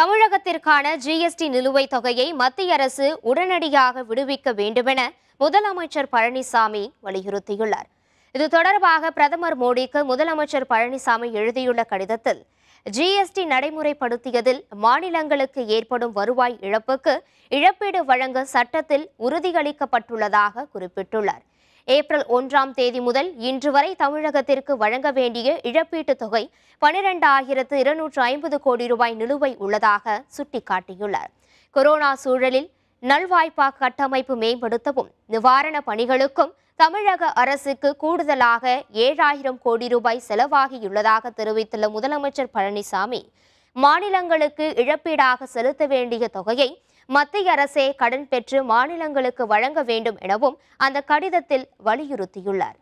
தமிழகத்திற்கான ஜிஎஸ்டி நிலுவைத் தொகையை மத்திய அரசு உடனடியாக விடுவிக்க வேண்டுமென முதலமைச்சர் பழனிசாமி வலியுறுத்தியுள்ளார் இது தொடர்பாக பிரதமர் மோடிக்கு முதலமைச்சர் பழனிசாமி எழுதியுள்ள கடிதத்தில் ஜிஎஸ்டி நடைமுறைப்படுத்தியதில் மாநிலங்களுக்கு ஏற்படும் வருவாய் இழப்புக்கு இழப்பீடு வழங்க சட்டத்தில் உறுதியளிக்கப்பட்டுள்ளதாக குறிப்பிட்டுள்ளார் ஏப்ரல் ஒன்றாம் தேதி முதல் இன்று வரை தமிழகத்திற்கு வழங்க வேண்டிய இழப்பீட்டுத் தொகை பனிரெண்டு ஆயிரத்து இருநூற்று ஐம்பது கோடி ரூபாய் நிலுவை உள்ளதாக சுட்டிக்காட்டியுள்ளார் கொரோனா சூழலில் நல்வாய்ப்பா கட்டமைப்பு மேம்படுத்தவும் நிவாரண பணிகளுக்கும் தமிழக அரசுக்கு கூடுதலாக ஏழாயிரம் கோடி ரூபாய் செலவாகியுள்ளதாக தெரிவித்துள்ள முதலமைச்சர் பழனிசாமி மாநிலங்களுக்கு இழப்பீடாக செலுத்த வேண்டிய தொகையை மத்திய அரசே கடன் பெற்று மாநிலங்களுக்கு வழங்க வேண்டும் எனவும் அந்த கடிதத்தில் வலியுறுத்தியுள்ளார்